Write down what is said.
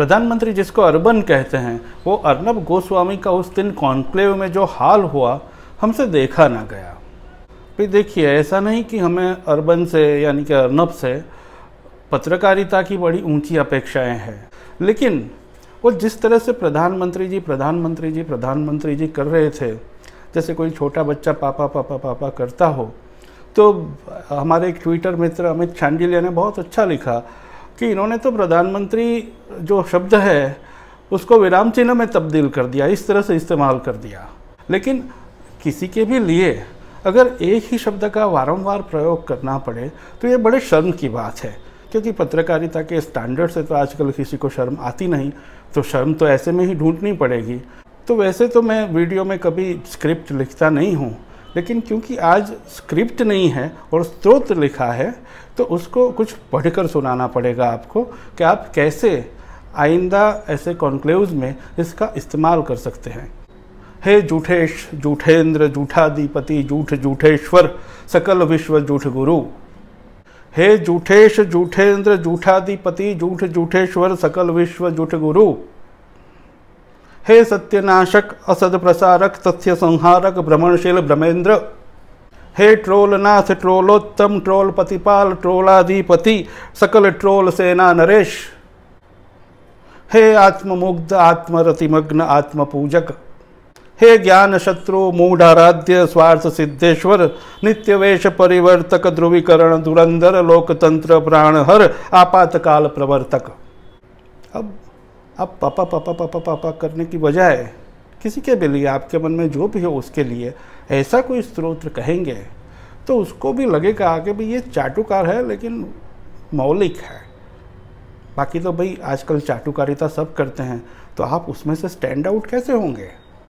प्रधानमंत्री जिसको अर्बन कहते हैं वो अर्नब गोस्वामी का उस दिन कॉन्क्लेव में जो हाल हुआ हमसे देखा ना गया भाई देखिए ऐसा नहीं कि हमें अर्बन से यानी कि अर्नब से पत्रकारिता की बड़ी ऊंची अपेक्षाएं हैं लेकिन वो जिस तरह से प्रधानमंत्री जी प्रधानमंत्री जी प्रधानमंत्री जी कर रहे थे जैसे कोई छोटा बच्चा पापा पापा पापा करता हो तो हमारे एक ट्विटर मित्र अमित छांडिलिया ने बहुत अच्छा लिखा कि इन्होंने तो प्रधानमंत्री जो शब्द है उसको विराम चिन्ह में तब्दील कर दिया इस तरह से इस्तेमाल कर दिया लेकिन किसी के भी लिए अगर एक ही शब्द का वारंवार प्रयोग करना पड़े तो ये बड़े शर्म की बात है क्योंकि पत्रकारिता के स्टैंडर्ड से तो आजकल किसी को शर्म आती नहीं तो शर्म तो ऐसे में ही ढूंढनी पड़ेगी तो वैसे तो मैं वीडियो में कभी स्क्रिप्ट लिखता नहीं हूँ लेकिन क्योंकि आज स्क्रिप्ट नहीं है और स्रोत लिखा है तो उसको कुछ पढ़कर सुनाना पड़ेगा आपको कि आप कैसे आइंदा ऐसे कॉन्क्लेव्स में इसका इस्तेमाल कर सकते हैं हे जूठेश जूठेंद्र जूठाधिपति जूठ जूठेश्वर सकल विश्व जूठ गुरु हे जूठेश जूठेंद्र जूठाधिपति जूठ जूठेश्वर सकल विश्व जूठ गुरु हे सत्यनाशक असद प्रसारक तथ्य संहारक भ्रमणशील भ्रमेंद्र हे ट्रोलनाथ ट्रोलोत्तम ट्रोल पतिपाल ट्रोलाधिपति सकल ट्रोल सेना नरेश हे आत्ममुग्ध आत्मरतिमग्न आत्मपूजक हे ज्ञान शत्रु मूढ़ाराध्य स्वार्थ सिद्धेश्वर नित्यवेश परिवर्तक ध्रुवीकरण दुरंधर लोकतंत्र प्राणहर आपातकाल प्रवर्तक अब अब पापा पापा पापा पापा करने की बजाय किसी के भी लिए आपके मन में जो भी हो उसके लिए ऐसा कोई स्त्रोत्र कहेंगे तो उसको भी लगेगा आगे भाई ये चाटुकार है लेकिन मौलिक है बाकी तो भाई आजकल चाटुकारिता सब करते हैं तो आप उसमें से स्टैंड आउट कैसे होंगे